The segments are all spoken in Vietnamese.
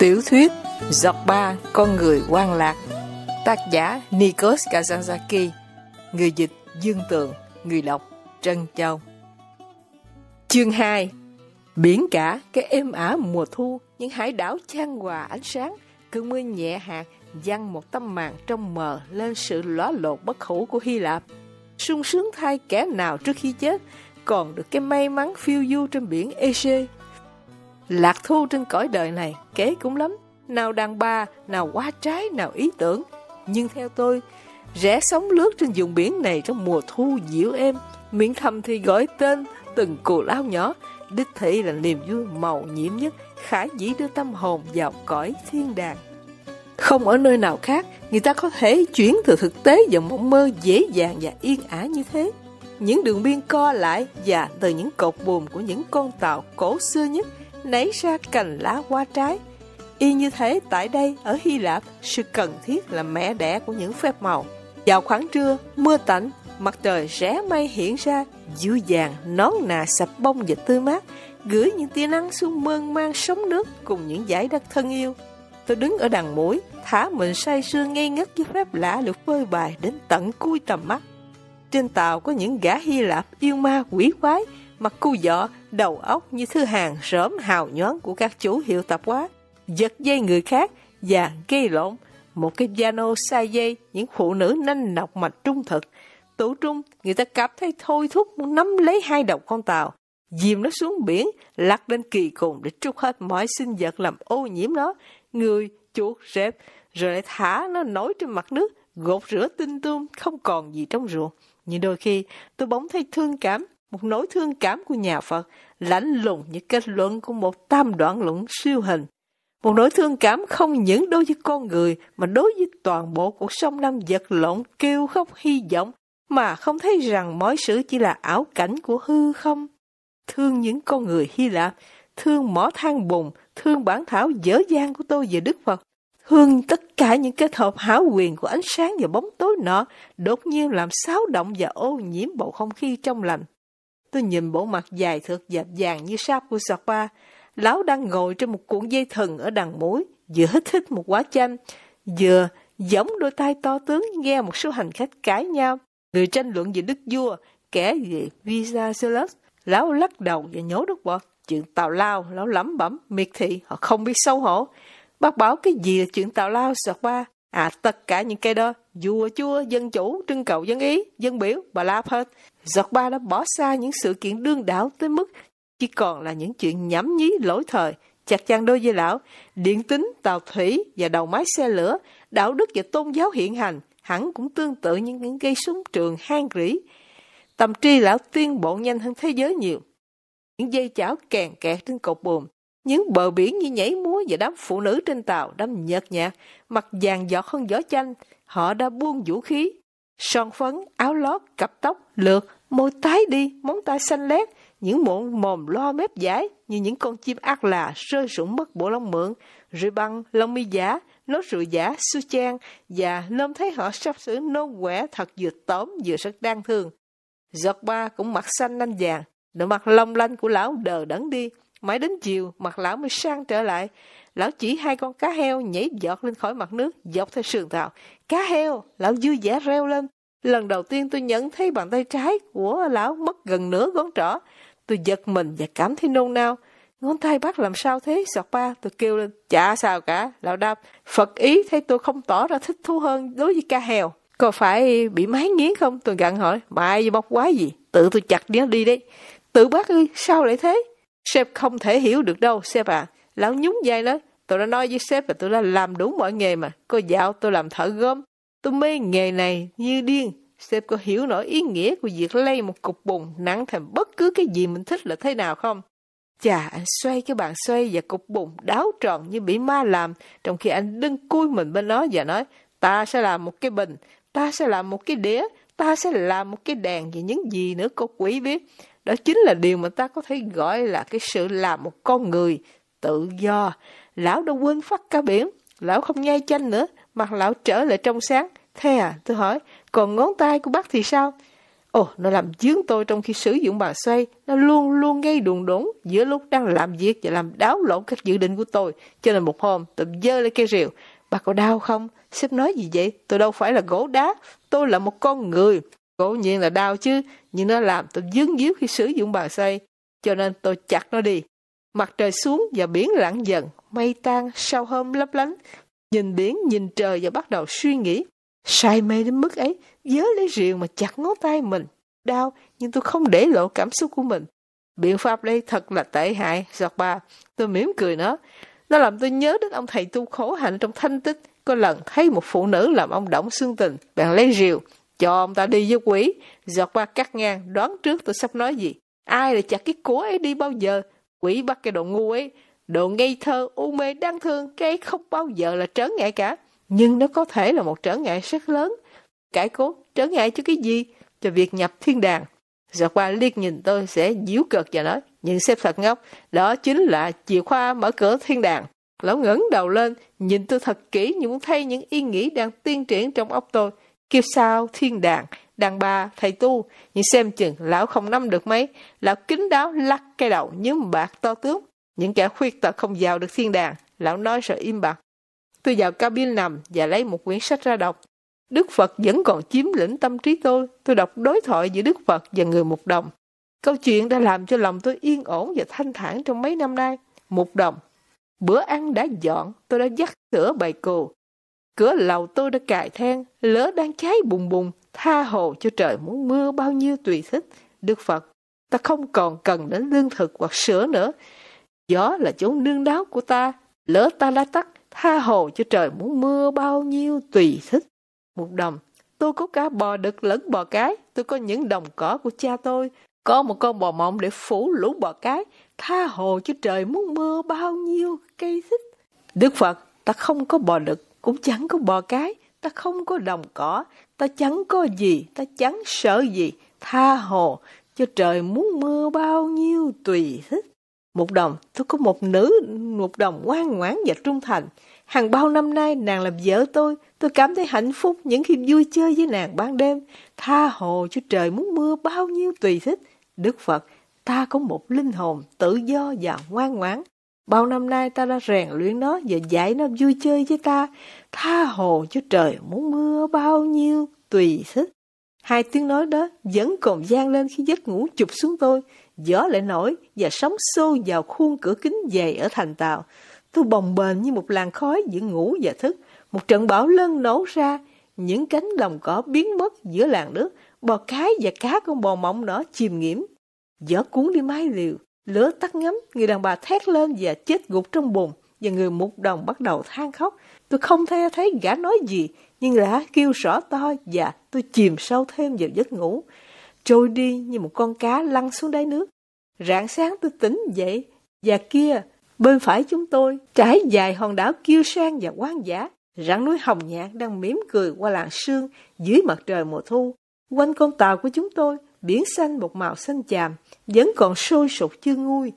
Tiểu thuyết Giọt ba con người quan lạc Tác giả Nikos kazantzaki Người dịch Dương Tường Người đọc Trân Châu Chương 2 Biển cả, cái êm ả mùa thu Những hải đảo trang hòa ánh sáng Cơn mưa nhẹ hạt Dăng một tấm màn trong mờ Lên sự lóa lột bất hủ của Hy Lạp sung sướng thay kẻ nào trước khi chết Còn được cái may mắn phiêu du trên biển Ege Lạc thu trên cõi đời này kế cũng lắm, nào đàn bà, nào quá trái, nào ý tưởng. Nhưng theo tôi, rẽ sóng lướt trên vùng biển này trong mùa thu dịu êm, miệng thầm thì gọi tên từng cù lao nhỏ, đích thị là niềm vui màu nhiễm nhất, khả dĩ đưa tâm hồn vào cõi thiên đàng. Không ở nơi nào khác, người ta có thể chuyển từ thực tế vào mộng mơ dễ dàng và yên ả như thế. Những đường biên co lại và từ những cột buồm của những con tàu cổ xưa nhất nấy ra cành lá hoa trái. Y như thế tại đây ở Hy Lạp, sự cần thiết là mẹ đẻ của những phép màu. Vào khoảng trưa, mưa tạnh, mặt trời rẽ mây hiện ra, dịu dàng, nón nà sập bông và tươi mát, gửi những tia nắng xuống mơn mang sóng nước cùng những dải đất thân yêu. Tôi đứng ở đằng mũi, thả mình say sưa ngây ngất với phép lạ được phơi bài đến tận cuối tầm mắt. Trên tàu có những gã Hy Lạp yêu ma quỷ quái, mặc cu dọ, đầu óc như thứ hàng rớm hào nhoáng của các chú hiệu tập quá, giật dây người khác và gây lộn một cái piano sai dây những phụ nữ nanh nọc mà trung thực. Tủ trung, người ta cảm thấy thôi thúc muốn nắm lấy hai đầu con tàu, dìm nó xuống biển, lắc đến kỳ cùng để trút hết mọi sinh vật làm ô nhiễm nó, người, chuột, rệp, rồi lại thả nó nổi trên mặt nước, gột rửa tinh tươm, không còn gì trong ruộng. Nhưng đôi khi tôi bỗng thấy thương cảm một nỗi thương cảm của nhà Phật lãnh lùng những kết luận của một tam đoạn luận siêu hình. Một nỗi thương cảm không những đối với con người mà đối với toàn bộ cuộc sống năm vật lộn kêu khóc hy vọng mà không thấy rằng mọi sự chỉ là ảo cảnh của hư không. Thương những con người Hy Lạp, thương mỏ than bùn, thương bản thảo dở dang của tôi về Đức Phật, thương tất cả những kết hợp hảo quyền của ánh sáng và bóng tối nọ đột nhiên làm xáo động và ô nhiễm bầu không khí trong lành Tôi nhìn bộ mặt dài thượt dập dàng như sáp của Sapa. Lão đang ngồi trên một cuộn dây thừng ở đằng mũi, vừa hít hít một quả chanh, vừa giống đôi tay to tướng nghe một số hành khách cãi nhau. Người tranh luận về đức vua, kẻ về Visa Celus. Lão lắc đầu và nhổ nước bọt. Chuyện tào lao, lão lẩm bẩm, miệt thị, họ không biết xấu hổ. Bác bảo cái gì là chuyện tào lao, ba À tất cả những cái đó, vua chúa, dân chủ, trưng cầu dân ý, dân biểu, bà la hết. Giọt ba đã bỏ xa những sự kiện đương đảo tới mức chỉ còn là những chuyện nhắm nhí lỗi thời, chặt chăn đôi dây lão, điện tính, tàu thủy và đầu máy xe lửa, đạo đức và tôn giáo hiện hành, hẳn cũng tương tự như những cây súng trường hang rỉ. Tầm tri lão tiên bộ nhanh hơn thế giới nhiều. Những dây chảo kèn kẹt trên cột buồm, những bờ biển như nhảy múa và đám phụ nữ trên tàu, đám nhợt nhạt, mặt vàng giọt hơn gió chanh, họ đã buông vũ khí, son phấn, áo lót, cặp tóc, lượt, môi tái đi, móng tay xanh lét, những mụn mồm lo mép giải như những con chim ác là rơi rụng mất bộ lông mượn, rồi băng, lông mi giả, nốt rượu giả, su chen, và lâm thấy họ sắp sửa nô quẻ thật vừa tóm vừa rất đáng thương. Giọt ba cũng mặt xanh nanh vàng, đôi mặt long lanh của lão đờ đẫn đi, mãi đến chiều mặt lão mới sang trở lại, lão chỉ hai con cá heo nhảy giọt lên khỏi mặt nước dọc theo sườn tàu cá heo lão vui vẻ reo lên lần đầu tiên tôi nhận thấy bàn tay trái của lão mất gần nửa ngón trỏ tôi giật mình và cảm thấy nôn nao ngón tay bắt làm sao thế sọt ba tôi kêu lên chả sao cả lão đáp phật ý thấy tôi không tỏ ra thích thú hơn đối với ca heo có phải bị máy nghiến không tôi gặn hỏi mày gì bóc quá gì tự tôi chặt nó đi đấy tự bác ơi sao lại thế sếp không thể hiểu được đâu sếp à Lão nhúng vai nói, tôi đã nói với sếp là tôi đã làm đúng mọi nghề mà. Cô dạo tôi làm thợ gom. Tôi mê nghề này như điên. Sếp có hiểu nổi ý nghĩa của việc lay một cục bùn nặng thành bất cứ cái gì mình thích là thế nào không? Chà, anh xoay cái bàn xoay và cục bùn đáo tròn như bị ma làm, trong khi anh đứng cui mình bên nó và nói, ta sẽ làm một cái bình, ta sẽ làm một cái đĩa, ta sẽ làm một cái đèn và những gì nữa cô quỷ biết. Đó chính là điều mà ta có thể gọi là cái sự làm một con người, Tự do. Lão đã quên phát cá biển. Lão không nhai chanh nữa. Mặt lão trở lại trong sáng. Thế à, tôi hỏi, còn ngón tay của bác thì sao? Ồ, nó làm dướng tôi trong khi sử dụng bàn xoay. Nó luôn luôn gây đùn đốn giữa lúc đang làm việc và làm đáo lộn các dự định của tôi. Cho nên một hôm, tôi dơ lên cây rìu. Bà có đau không? Sếp nói gì vậy? Tôi đâu phải là gỗ đá. Tôi là một con người. Cố nhiên là đau chứ. Nhưng nó làm tôi dướng díu khi sử dụng bàn xoay. Cho nên tôi chặt nó đi. Mặt trời xuống và biển lặng dần, mây tan, sao hôm lấp lánh. Nhìn biển, nhìn trời và bắt đầu suy nghĩ. Sai mê đến mức ấy, dớ lấy riêng mà chặt ngón tay mình. Đau, nhưng tôi không để lộ cảm xúc của mình. Biện pháp đây thật là tệ hại, giọt bà. Tôi mỉm cười nó. Nó làm tôi nhớ đến ông thầy tu khổ hạnh trong thanh tích. Có lần thấy một phụ nữ làm ông động xương tình, bạn lấy rìu, cho ông ta đi với quỷ. Giọt ba cắt ngang, đoán trước tôi sắp nói gì. Ai là chặt cái cối ấy đi bao giờ? Quỷ bắt cái đồ ngu ấy, đồ ngây thơ, u mê, đáng thương, cái không bao giờ là trở ngại cả. Nhưng nó có thể là một trở ngại rất lớn. Cải cố, trở ngại cho cái gì? Cho việc nhập thiên đàng. Giờ qua liếc nhìn tôi sẽ díu cợt và nói, nhìn xếp thật ngốc, đó chính là chìa khoa mở cửa thiên đàng. Lão ngẩng đầu lên, nhìn tôi thật kỹ như muốn thấy những ý nghĩ đang tiên triển trong óc tôi. Kêu sao thiên đàng, Đàn bà, thầy tu, nhưng xem chừng lão không nắm được mấy. Lão kính đáo lắc cái đầu nhúm bạc to tướng. Những kẻ khuyết tật không vào được thiên đàng. Lão nói sợ im bặt. Tôi vào cabin nằm và lấy một quyển sách ra đọc. Đức Phật vẫn còn chiếm lĩnh tâm trí tôi. Tôi đọc đối thoại giữa Đức Phật và người mục đồng. Câu chuyện đã làm cho lòng tôi yên ổn và thanh thản trong mấy năm nay. mục đồng. Bữa ăn đã dọn, tôi đã dắt sửa bài cồ. Cửa lầu tôi đã cài then, lỡ đang cháy bùng bùng tha hồ cho trời muốn mưa bao nhiêu tùy thích. Đức Phật, ta không còn cần đến lương thực hoặc sữa nữa. Gió là chốn nương đáo của ta, lỡ ta lá tắt. tha hồ cho trời muốn mưa bao nhiêu tùy thích. Một đồng, tôi có cả bò đực lẫn bò cái, tôi có những đồng cỏ của cha tôi, có một con bò mộng để phủ lũ bò cái, tha hồ cho trời muốn mưa bao nhiêu cây thích. Đức Phật, ta không có bò đực, cũng chẳng có bò cái, ta không có đồng cỏ, ta chẳng có gì, ta chẳng sợ gì, tha hồ, cho trời muốn mưa bao nhiêu tùy thích. Một đồng, tôi có một nữ, một đồng ngoan ngoãn và trung thành. Hàng bao năm nay nàng làm vợ tôi, tôi cảm thấy hạnh phúc những khi vui chơi với nàng ban đêm. Tha hồ cho trời muốn mưa bao nhiêu tùy thích. Đức Phật, ta có một linh hồn tự do và ngoan ngoãn, Bao năm nay ta đã rèn luyện nó, và dạy nó vui chơi với ta. Tha hồ cho trời muốn mưa bao nhiêu, tùy thích. Hai tiếng nói đó vẫn còn gian lên khi giấc ngủ chụp xuống tôi. Gió lại nổi và sóng xô vào khuôn cửa kính dày ở thành tàu. Tôi bồng bềnh như một làn khói giữa ngủ và thức. Một trận bão lân nổ ra, những cánh đồng cỏ biến mất giữa làn nước. Bò cái và cá con bò mọng đỏ chìm nghiễm. Gió cuốn đi mái liều, Lửa tắt ngấm, người đàn bà thét lên và chết gục trong bùn và người mục đồng bắt đầu than khóc. Tôi không thể thấy gã nói gì, nhưng gã kêu rõ to và tôi chìm sâu thêm vào giấc ngủ. Trôi đi như một con cá lăn xuống đáy nước. Rạng sáng tôi tỉnh dậy, và kia, bên phải chúng tôi, trải dài hòn đảo kêu sang và quang dã. Rặng núi hồng nhạt đang mỉm cười qua làn sương dưới mặt trời mùa thu. Quanh con tàu của chúng tôi, biển xanh một màu xanh chàm, vẫn còn sôi sục chưa nguôi.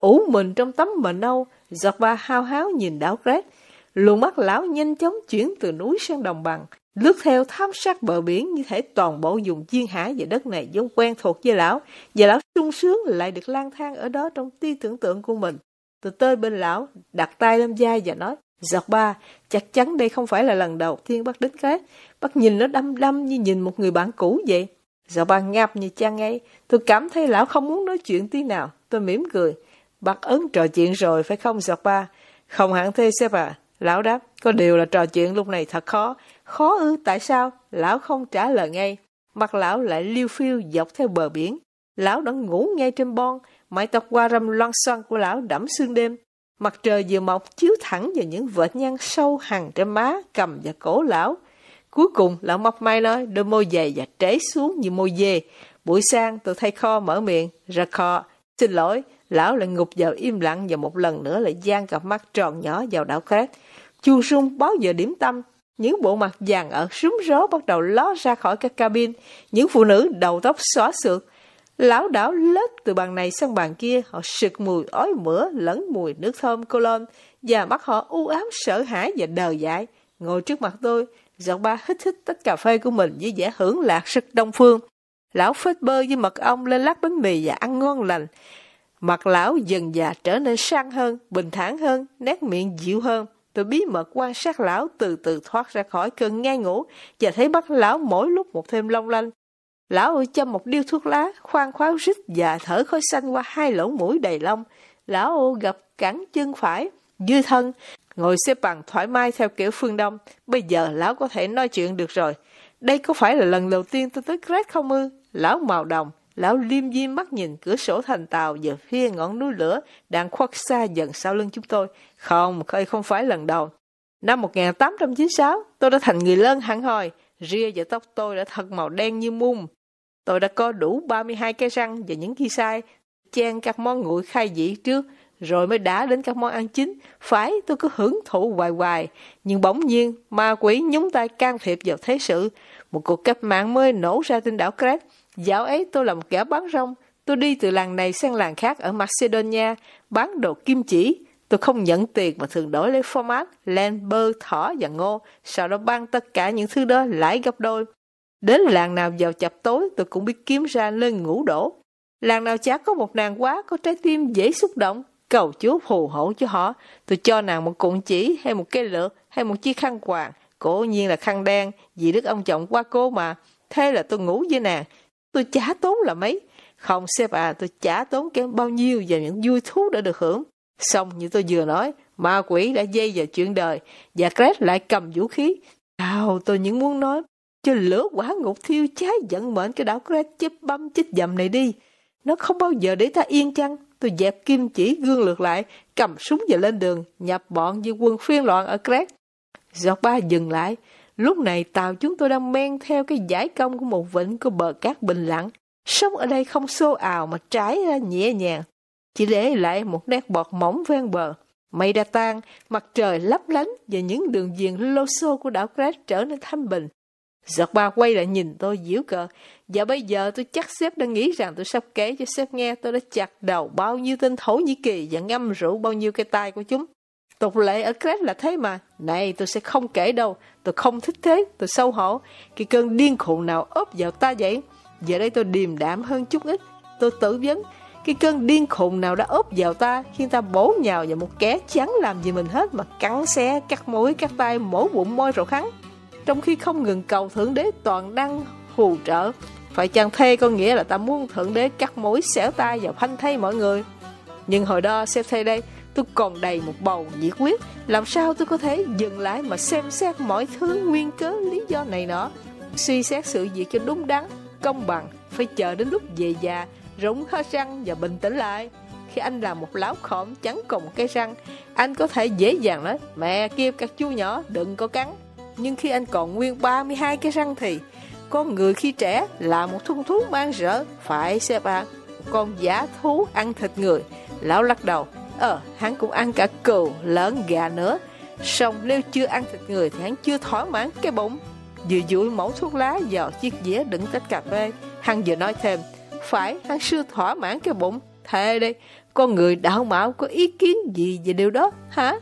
ủ mình trong tấm mờ nâu, giọt ba hao háo nhìn đảo rét. Luồng mắt lão nhanh chóng chuyển từ núi sang đồng bằng, lướt theo tham sát bờ biển như thể toàn bộ vùng duyên hải và đất này vốn quen thuộc với lão, và lão sung sướng lại được lang thang ở đó trong tư tưởng tượng của mình. Từ tơi bên lão, đặt tay lên vai và nói, Giọt ba, chắc chắn đây không phải là lần đầu tiên bắt đến cái. bắt nhìn nó đăm đăm như nhìn một người bạn cũ vậy. Dạo bạn ngáp như cha ngay, tôi cảm thấy lão không muốn nói chuyện tí nào. Tôi mỉm cười. Bác ấn trò chuyện rồi, phải không giọt ba? Không hẳn thế sếp à. Lão đáp, có điều là trò chuyện lúc này thật khó. Khó ư, tại sao? Lão không trả lời ngay. Mặt lão lại liêu phiêu dọc theo bờ biển. Lão đã ngủ ngay trên bon, mái tóc qua râm loan xoăn của lão đẫm sương đêm. Mặt trời vừa mọc chiếu thẳng vào những vệt nhăn sâu hằng trên má, cầm và cổ lão. Cuối cùng, lão mọc may nói, đôi môi dày và trễ xuống như môi dê. Buổi sang, tôi thay kho mở miệng, ra kho. Xin lỗi, lão lại ngục vào im lặng và một lần nữa lại gian cặp mắt tròn nhỏ vào đảo cát. Chuông sung báo giờ điểm tâm, những bộ mặt vàng ở súng ró bắt đầu ló ra khỏi các cabin, những phụ nữ đầu tóc xóa xược. Lão đảo lết từ bàn này sang bàn kia, họ sực mùi ói mửa lẫn mùi nước thơm cologne và mắt họ u ám sợ hãi và đờ dại. Ngồi trước mặt tôi, giọng ba hít hít tách cà phê của mình với vẻ hưởng lạc sức đông phương. Lão phết bơ với mật ong lên lát bánh mì và ăn ngon lành. Mặt lão dần dà trở nên sang hơn, bình thản hơn, nét miệng dịu hơn. Tôi bí mật quan sát lão từ từ thoát ra khỏi cơn ngay ngủ và thấy bắt lão mỗi lúc một thêm long lanh. Lão ôi châm một điêu thuốc lá, khoan khoáo rít và thở khói xanh qua hai lỗ mũi đầy lông. Lão ô gặp cẳng chân phải, dư thân, Ngồi xếp bằng thoải mái theo kiểu phương Đông, bây giờ lão có thể nói chuyện được rồi. Đây có phải là lần đầu tiên tôi tới Crete không ư? Lão màu đồng, lão liêm diêm mắt nhìn cửa sổ thành tàu giờ phía ngọn núi lửa đang khuất xa dần sau lưng chúng tôi. Không, khơi không phải lần đầu. Năm 1896, tôi đã thành người lớn hẳn hoi. Ria và tóc tôi đã thật màu đen như mung. Tôi đã có đủ 32 cái răng và những ghi sai, chen các món nguội khai vị trước rồi mới đã đến các món ăn chính. Phải, tôi cứ hưởng thụ hoài hoài. Nhưng bỗng nhiên, ma quỷ nhúng tay can thiệp vào thế sự. Một cuộc cách mạng mới nổ ra trên đảo Crete. Dạo ấy tôi là một kẻ bán rong. Tôi đi từ làng này sang làng khác ở Macedonia, bán đồ kim chỉ. Tôi không nhận tiền mà thường đổi lấy format, len, bơ, thỏ và ngô. Sau đó ban tất cả những thứ đó lãi gấp đôi. Đến làng nào vào chập tối tôi cũng biết kiếm ra nơi ngủ đổ. Làng nào chả có một nàng quá có trái tim dễ xúc động Cầu chúa phù hộ cho họ. Tôi cho nàng một cuộn chỉ hay một cái lược hay một chiếc khăn quàng. Cổ nhiên là khăn đen vì đức ông chồng qua cô mà. Thế là tôi ngủ với nàng. Tôi chả tốn là mấy. Không sếp à, tôi chả tốn kém bao nhiêu và những vui thú đã được hưởng. Xong như tôi vừa nói, ma quỷ đã dây vào chuyện đời và Cret lại cầm vũ khí. Tao tôi những muốn nói cho lửa quả ngục thiêu cháy giận mệnh cái đảo Cret chết băm chết dầm này đi. Nó không bao giờ để ta yên chăng? Tôi dẹp kim chỉ gương lượt lại, cầm súng và lên đường, nhập bọn với quân phiên loạn ở Crack. Giọt ba dừng lại. Lúc này tàu chúng tôi đang men theo cái giải công của một vịnh có bờ cát bình lặng. sống ở đây không xô ào mà trái ra nhẹ nhàng. Chỉ để lại một nét bọt mỏng ven bờ. Mây đã tan, mặt trời lấp lánh và những đường viền lô xô của đảo Crash trở nên thanh bình. Giọt ba quay lại nhìn tôi díu cợt. Và bây giờ tôi chắc sếp đang nghĩ rằng tôi sắp kể cho sếp nghe tôi đã chặt đầu bao nhiêu tên Thổ Nhĩ Kỳ và ngâm rượu bao nhiêu cái tai của chúng. Tục lệ ở Crete là thế mà. Này tôi sẽ không kể đâu. Tôi không thích thế. Tôi sâu hổ. Cái cơn điên khùng nào ốp vào ta vậy? Giờ đây tôi điềm đạm hơn chút ít. Tôi tự vấn. Cái cơn điên khùng nào đã ốp vào ta khi ta bổ nhào vào một kẻ chắn làm gì mình hết mà cắn xé, cắt mũi, cắt tay, mổ bụng môi rồi khắng trong khi không ngừng cầu Thượng Đế toàn năng hù trợ. Phải chăng thê có nghĩa là ta muốn Thượng Đế cắt mối xẻo tay và phanh thay mọi người. Nhưng hồi đó xem thay đây, tôi còn đầy một bầu nhiệt huyết Làm sao tôi có thể dừng lại mà xem xét mọi thứ nguyên cớ lý do này nọ. Suy xét sự việc cho đúng đắn, công bằng, phải chờ đến lúc về già, rúng hết răng và bình tĩnh lại. Khi anh là một láo khổm chẳng còn một cái răng, anh có thể dễ dàng nói, mẹ kêu các chú nhỏ đừng có cắn nhưng khi anh còn nguyên 32 cái răng thì con người khi trẻ là một thung thú mang rỡ phải xếp bạn con giả thú ăn thịt người lão lắc đầu ờ hắn cũng ăn cả cừu lớn gà nữa xong nếu chưa ăn thịt người thì hắn chưa thỏa mãn cái bụng vừa dụi mẫu thuốc lá vào chiếc dĩa đựng tách cà phê hắn vừa nói thêm phải hắn chưa thỏa mãn cái bụng thề đi con người đạo mạo có ý kiến gì về điều đó hả